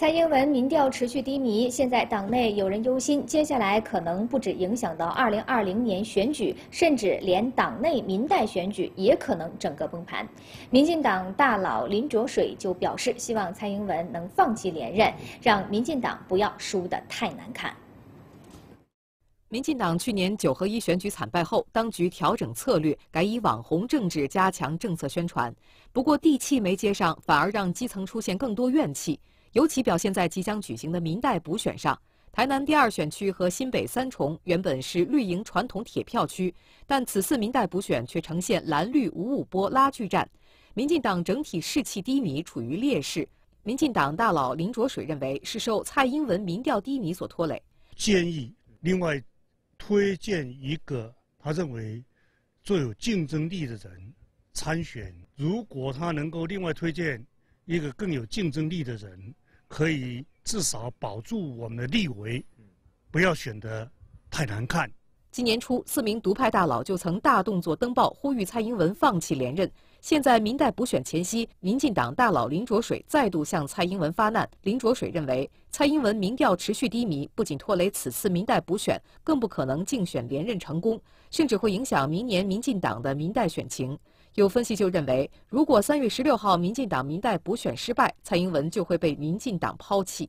蔡英文民调持续低迷，现在党内有人忧心，接下来可能不止影响到2020年选举，甚至连党内民代选举也可能整个崩盘。民进党大佬林卓水就表示，希望蔡英文能放弃连任，让民进党不要输得太难看。民进党去年九合一选举惨败后，当局调整策略，改以网红政治加强政策宣传，不过地气没接上，反而让基层出现更多怨气。尤其表现在即将举行的民代补选上，台南第二选区和新北三重原本是绿营传统铁票区，但此次民代补选却呈现蓝绿五五波拉锯战，民进党整体士气低迷，处于劣势。民进党大佬林卓水认为是受蔡英文民调低迷所拖累，建议另外推荐一个他认为最有竞争力的人参选，如果他能够另外推荐一个更有竞争力的人。可以至少保住我们的立围，不要选得太难看。今年初，四名独派大佬就曾大动作登报呼吁蔡英文放弃连任。现在民代补选前夕，民进党大佬林卓水再度向蔡英文发难。林卓水认为，蔡英文民调持续低迷，不仅拖累此次民代补选，更不可能竞选连任成功，甚至会影响明年民进党的民代选情。有分析就认为，如果三月十六号民进党民代补选失败，蔡英文就会被民进党抛弃。